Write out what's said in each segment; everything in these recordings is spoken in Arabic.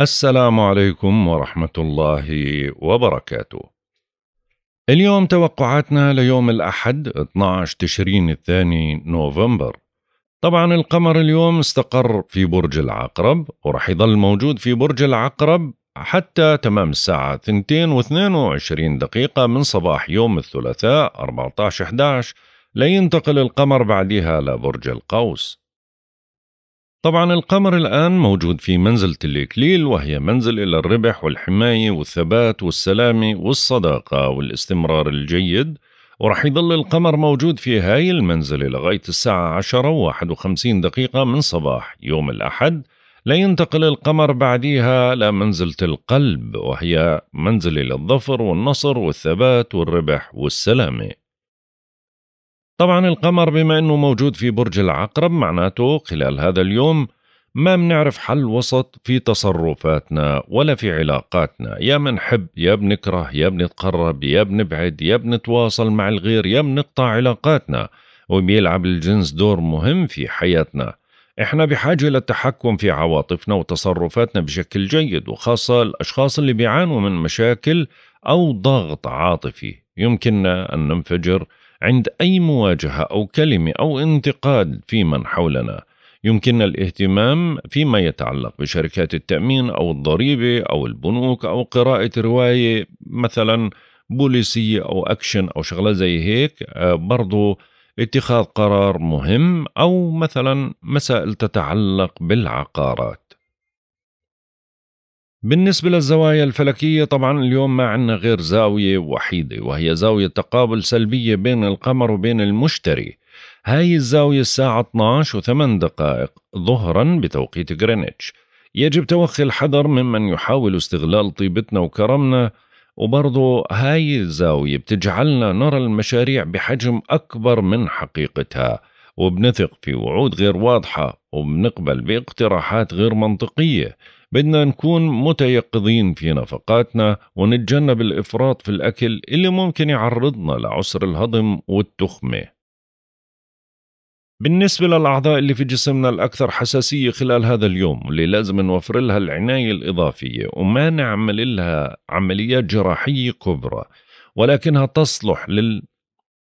السلام عليكم ورحمة الله وبركاته. اليوم توقعاتنا ليوم الأحد 12 تشرين الثاني نوفمبر. طبعا القمر اليوم استقر في برج العقرب ورح يظل موجود في برج العقرب حتى تمام الساعة 2 22 دقيقة من صباح يوم الثلاثاء 14 11 لينتقل القمر بعدها لبرج القوس طبعا القمر الآن موجود في منزلة الإكليل وهي منزل إلى الربح والحماية والثبات والسلامة والصداقة والاستمرار الجيد ورح يظل القمر موجود في هاي المنزلة لغاية الساعة عشرة وواحد وخمسين دقيقة من صباح يوم الأحد لا ينتقل القمر بعديها لمنزلة القلب وهي منزلة للظفر والنصر والثبات والربح والسلامة طبعا القمر بما انه موجود في برج العقرب معناته خلال هذا اليوم ما بنعرف حل وسط في تصرفاتنا ولا في علاقاتنا يا بنحب يا بنكره يا بنتقرب يا بنبعد يا بنتواصل مع الغير يا بنقطع علاقاتنا وبيلعب الجنس دور مهم في حياتنا احنا بحاجة للتحكم في عواطفنا وتصرفاتنا بشكل جيد وخاصة الأشخاص اللي بيعانوا من مشاكل أو ضغط عاطفي يمكننا أن ننفجر عند أي مواجهة أو كلمة أو انتقاد في من حولنا يمكننا الاهتمام فيما يتعلق بشركات التأمين أو الضريبة أو البنوك أو قراءة رواية مثلا بوليسية أو أكشن أو شغلة زي هيك آه، برضو اتخاذ قرار مهم أو مثلا مسائل تتعلق بالعقارات بالنسبة للزوايا الفلكية طبعا اليوم ما عندنا غير زاوية وحيدة وهي زاوية تقابل سلبية بين القمر وبين المشتري هاي الزاوية الساعة 12 و8 دقائق ظهرا بتوقيت غرينتش يجب توخي الحذر ممن يحاول استغلال طيبتنا وكرمنا وبرضو هاي الزاوية بتجعلنا نرى المشاريع بحجم أكبر من حقيقتها وبنثق في وعود غير واضحة وبنقبل باقتراحات غير منطقية بدنا نكون متيقظين في نفقاتنا ونتجنب الإفراط في الأكل اللي ممكن يعرضنا لعسر الهضم والتخمة بالنسبة للأعضاء اللي في جسمنا الأكثر حساسية خلال هذا اليوم واللي لازم نوفر لها العناية الإضافية وما نعمل لها عمليات جراحية كبرى ولكنها تصلح لل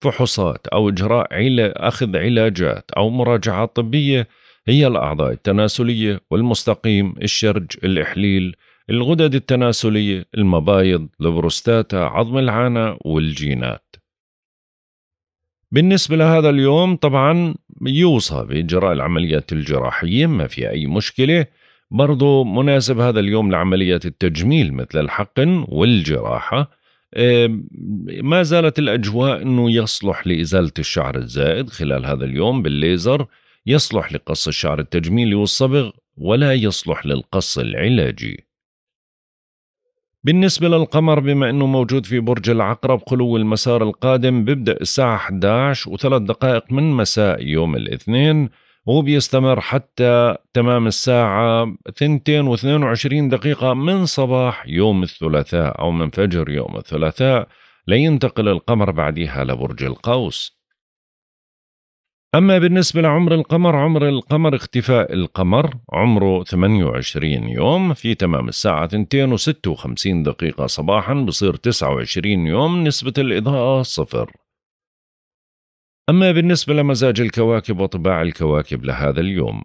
فحوصات أو إجراء عل... أخذ علاجات أو مراجعات طبية هي الأعضاء التناسلية والمستقيم الشرج الإحليل الغدد التناسلية المبايض البروستاتا عظم العانة والجينات بالنسبة لهذا اليوم طبعا يوصى بإجراء العمليات الجراحية ما في أي مشكلة برضو مناسب هذا اليوم لعمليات التجميل مثل الحقن والجراحة ما زالت الأجواء أنه يصلح لإزالة الشعر الزائد خلال هذا اليوم بالليزر يصلح لقص الشعر التجميلي والصبغ ولا يصلح للقص العلاجي بالنسبة للقمر بما أنه موجود في برج العقرب خلو المسار القادم بيبدأ الساعة 11 وثلاث دقائق من مساء يوم الاثنين وبيستمر حتى تمام الساعة 2 و22 دقيقة من صباح يوم الثلاثاء أو من فجر يوم الثلاثاء لينتقل القمر بعدها لبرج القوس أما بالنسبة لعمر القمر عمر القمر اختفاء القمر عمره 28 يوم في تمام الساعة 2 و56 دقيقة صباحا بصير 29 يوم نسبة الإضاءة صفر أما بالنسبة لمزاج الكواكب وطباع الكواكب لهذا اليوم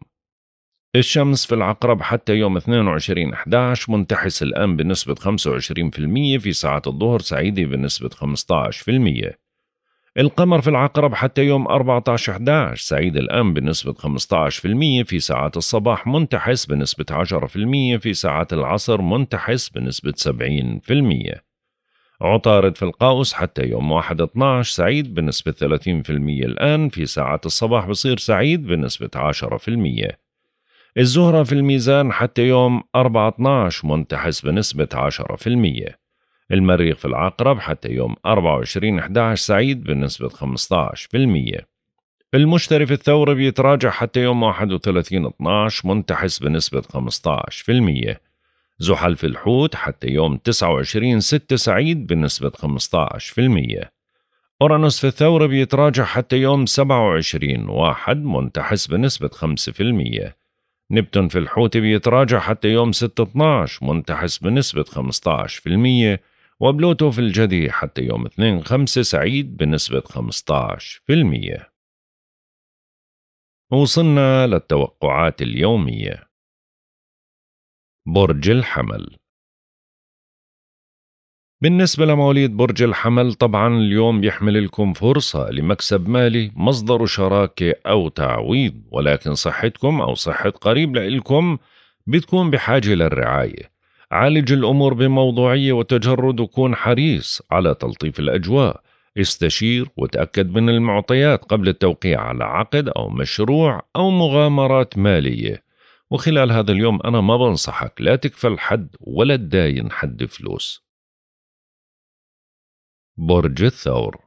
الشمس في العقرب حتى يوم 22 11 منتحس الآن بنسبة 25% في ساعة الظهر سعيدة بنسبة 15% القمر في العقرب حتى يوم 14 11 سعيد الآن بنسبة 15% في ساعات الصباح منتحس بنسبة 10% في ساعات العصر منتحس بنسبة 70% عطارد في القوس حتى يوم 1/12 سعيد بنسبة 30% الآن في ساعات الصباح بصير سعيد بنسبة 10% الزهرة في الميزان حتى يوم 4/12 منتحس بنسبة 10% المريخ في العقرب حتى يوم 24/11 سعيد بنسبة 15% المشتري في الثورة بيتراجع حتى يوم 31/12 منتحس بنسبة 15% زحل في الحوت حتى يوم 29 6 سعيد بنسبة 15% أورانوس في الثورة بيتراجع حتى يوم 27 واحد منتحس بنسبة 5% نبتون في الحوت بيتراجع حتى يوم 6 12 منتحس بنسبة 15% وبلوتو في الجدي حتى يوم 2 5 سعيد بنسبة 15% وصلنا للتوقعات اليوميه برج الحمل بالنسبة لمواليد برج الحمل طبعا اليوم بيحمل لكم فرصة لمكسب مالي مصدر شراكة أو تعويض ولكن صحتكم أو صحة قريب لإلكم بتكون بحاجة للرعاية عالج الأمور بموضوعية وتجرد وكون حريص على تلطيف الأجواء استشير وتأكد من المعطيات قبل التوقيع على عقد أو مشروع أو مغامرات مالية وخلال هذا اليوم أنا ما بنصحك لا تكفل حد ولا تداين حد فلوس برج الثور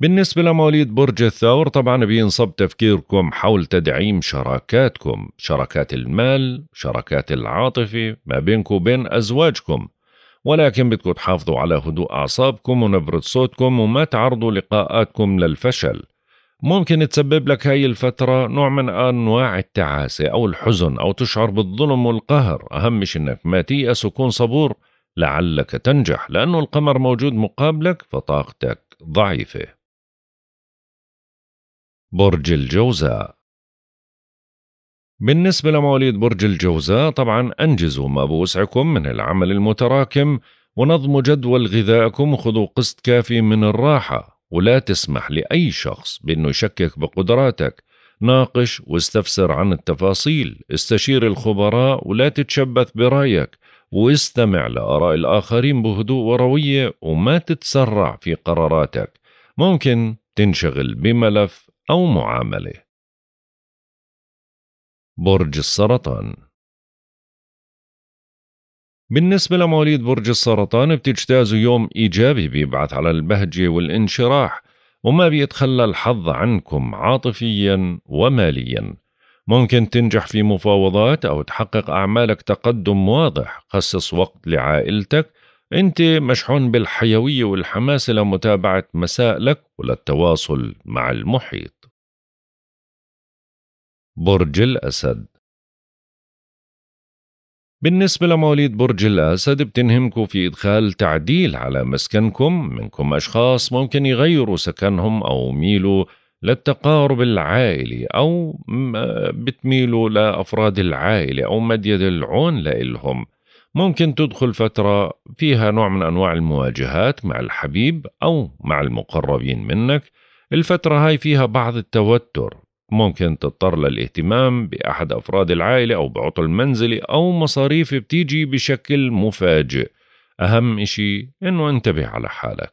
بالنسبة لمواليد برج الثور طبعا بينصب تفكيركم حول تدعيم شراكاتكم شراكات المال شراكات العاطفة ما بينكم وبين أزواجكم ولكن بدكم تحافظوا على هدوء أعصابكم ونبرة صوتكم وما تعرضوا لقاءاتكم للفشل ممكن تسبب لك هاي الفترة نوع من أنواع التعاسة أو الحزن أو تشعر بالظلم والقهر أهم شيء أنك ما تيأس وكون صبور لعلك تنجح لأنه القمر موجود مقابلك فطاقتك ضعيفة برج الجوزاء بالنسبة لمواليد برج الجوزاء طبعا أنجزوا ما بوسعكم من العمل المتراكم ونظموا جدول غذائكم وخذوا قسط كافي من الراحة ولا تسمح لأي شخص بأنه يشكك بقدراتك ناقش واستفسر عن التفاصيل استشير الخبراء ولا تتشبث برأيك واستمع لآراء الآخرين بهدوء وروية وما تتسرع في قراراتك ممكن تنشغل بملف أو معاملة برج السرطان بالنسبة لمواليد برج السرطان بتجتازوا يوم إيجابي بيبعث على البهجة والانشراح وما بيتخلى الحظ عنكم عاطفيا وماليا ممكن تنجح في مفاوضات أو تحقق أعمالك تقدم واضح خصص وقت لعائلتك أنت مشحون بالحيوية والحماسة لمتابعة مسائلك وللتواصل مع المحيط برج الأسد بالنسبة لمواليد برج الأسد بتنهمكوا في إدخال تعديل على مسكنكم منكم أشخاص ممكن يغيروا سكنهم أو ميلوا للتقارب العائلي أو آه، بتميلوا لأفراد العائلة أو مديد العون لإلهم ممكن تدخل فترة فيها نوع من أنواع المواجهات مع الحبيب أو مع المقربين منك الفترة هاي فيها بعض التوتر ممكن تضطر للاهتمام بأحد أفراد العائلة أو بعطل منزلي أو مصاريف بتيجي بشكل مفاجئ أهم إشي إنه انتبه على حالك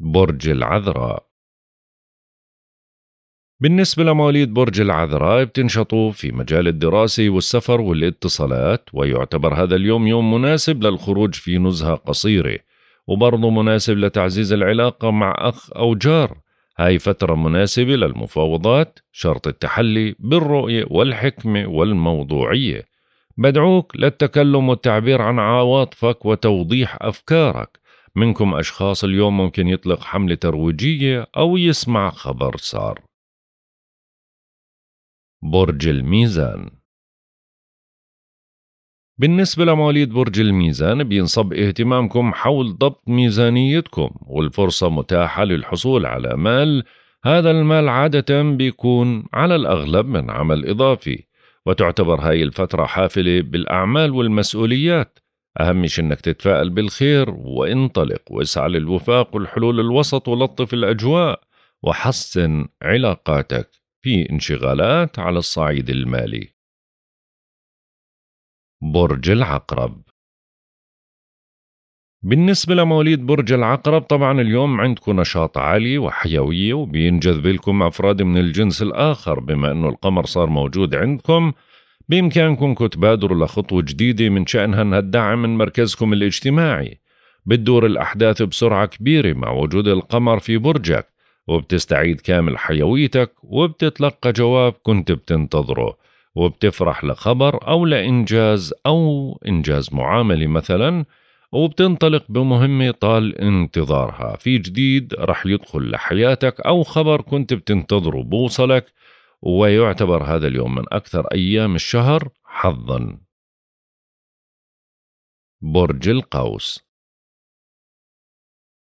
برج العذراء بالنسبة لمواليد برج العذراء بتنشطوا في مجال الدراسة والسفر والاتصالات ويعتبر هذا اليوم يوم مناسب للخروج في نزهة قصيرة وبرضه مناسب لتعزيز العلاقة مع أخ أو جار هاي فترة مناسبة للمفاوضات شرط التحلي بالرؤية والحكمة والموضوعية بدعوك للتكلم والتعبير عن عواطفك وتوضيح أفكارك منكم أشخاص اليوم ممكن يطلق حملة ترويجية أو يسمع خبر صار برج الميزان بالنسبة لمواليد برج الميزان بينصب اهتمامكم حول ضبط ميزانيتكم والفرصة متاحة للحصول على مال هذا المال عادة بيكون على الأغلب من عمل إضافي وتعتبر هاي الفترة حافلة بالأعمال والمسؤوليات أهم شيء أنك تتفائل بالخير وانطلق واسعى للوفاق والحلول الوسط ولطف الأجواء وحسن علاقاتك في انشغالات على الصعيد المالي برج العقرب بالنسبة لمواليد برج العقرب طبعا اليوم عندكم نشاط عالي وحيوية وبينجذب لكم أفراد من الجنس الآخر بما أنه القمر صار موجود عندكم بإمكانكم تبادروا لخطوة جديدة من شأنها أنها الدعم من مركزكم الاجتماعي بتدور الأحداث بسرعة كبيرة مع وجود القمر في برجك وبتستعيد كامل حيويتك وبتتلقى جواب كنت بتنتظره وبتفرح لخبر أو لإنجاز أو إنجاز معاملة مثلا وبتنطلق بمهمة طال انتظارها في جديد رح يدخل لحياتك أو خبر كنت بتنتظره بوصلك ويعتبر هذا اليوم من أكثر أيام الشهر حظا برج القوس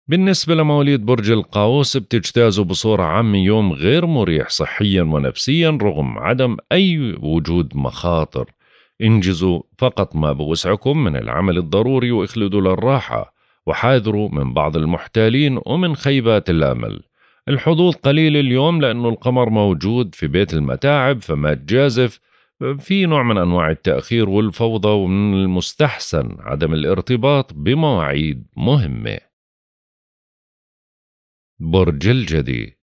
بالنسبة لمواليد برج القوس بتجتازوا بصورة عامة يوم غير مريح صحيا ونفسيا رغم عدم أي وجود مخاطر انجزوا فقط ما بوسعكم من العمل الضروري واخلدوا للراحة وحاذروا من بعض المحتالين ومن خيبات الأمل الحظوظ قليل اليوم لأن القمر موجود في بيت المتاعب فما تجازف في نوع من أنواع التأخير والفوضى ومن المستحسن عدم الارتباط بمواعيد مهمة برج الجدي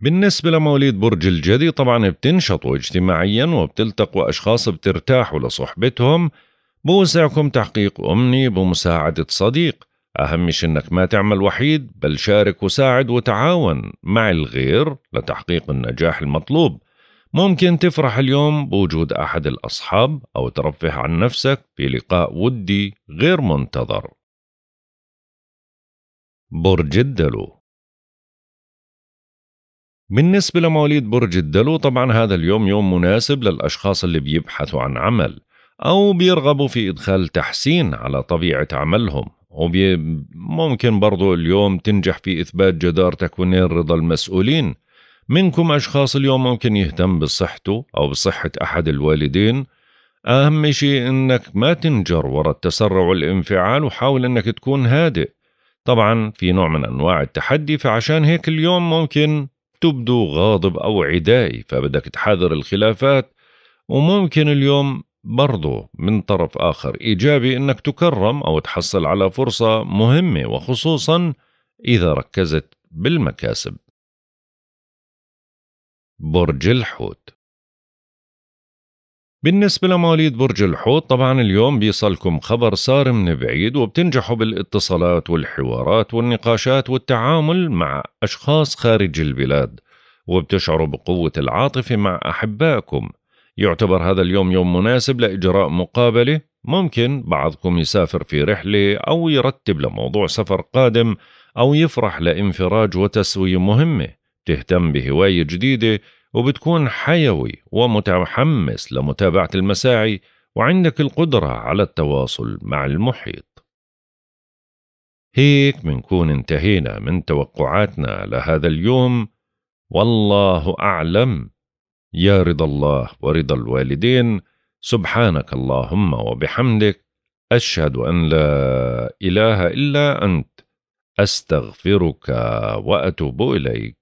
بالنسبة لمواليد برج الجدي طبعا بتنشطوا اجتماعيا وبتلتقوا أشخاص بترتاحوا لصحبتهم بوسعكم تحقيق أمني بمساعدة صديق أهم شي إنك ما تعمل وحيد بل شارك وساعد وتعاون مع الغير لتحقيق النجاح المطلوب ممكن تفرح اليوم بوجود أحد الأصحاب أو ترفه عن نفسك في لقاء ودي غير منتظر برج الدلو بالنسبة لمواليد برج الدلو طبعا هذا اليوم يوم مناسب للأشخاص اللي بيبحثوا عن عمل أو بيرغبوا في إدخال تحسين على طبيعة عملهم وممكن برضو اليوم تنجح في إثبات جدارتك ونيل رضا المسؤولين منكم أشخاص اليوم ممكن يهتم بصحته أو بصحة أحد الوالدين أهم شيء أنك ما تنجر وراء التسرع والانفعال وحاول أنك تكون هادئ طبعا في نوع من انواع التحدي فعشان هيك اليوم ممكن تبدو غاضب او عدائي فبدك تحاذر الخلافات وممكن اليوم برضو من طرف آخر إيجابي إنك تكرم أو تحصل على فرصة مهمة وخصوصا إذا ركزت بالمكاسب برج الحوت بالنسبة لمواليد برج الحوت طبعا اليوم بيصلكم خبر صار من بعيد وبتنجحوا بالاتصالات والحوارات والنقاشات والتعامل مع أشخاص خارج البلاد وبتشعروا بقوة العاطفة مع أحبائكم يعتبر هذا اليوم يوم مناسب لإجراء مقابلة ممكن بعضكم يسافر في رحلة أو يرتب لموضوع سفر قادم أو يفرح لانفراج وتسوية مهمة تهتم بهواية جديدة وبتكون حيوي ومتحمس لمتابعة المساعي وعندك القدرة على التواصل مع المحيط هيك منكون انتهينا من توقعاتنا لهذا اليوم والله أعلم يا رضا الله ورضا الوالدين سبحانك اللهم وبحمدك أشهد أن لا إله إلا أنت أستغفرك وأتوب إليك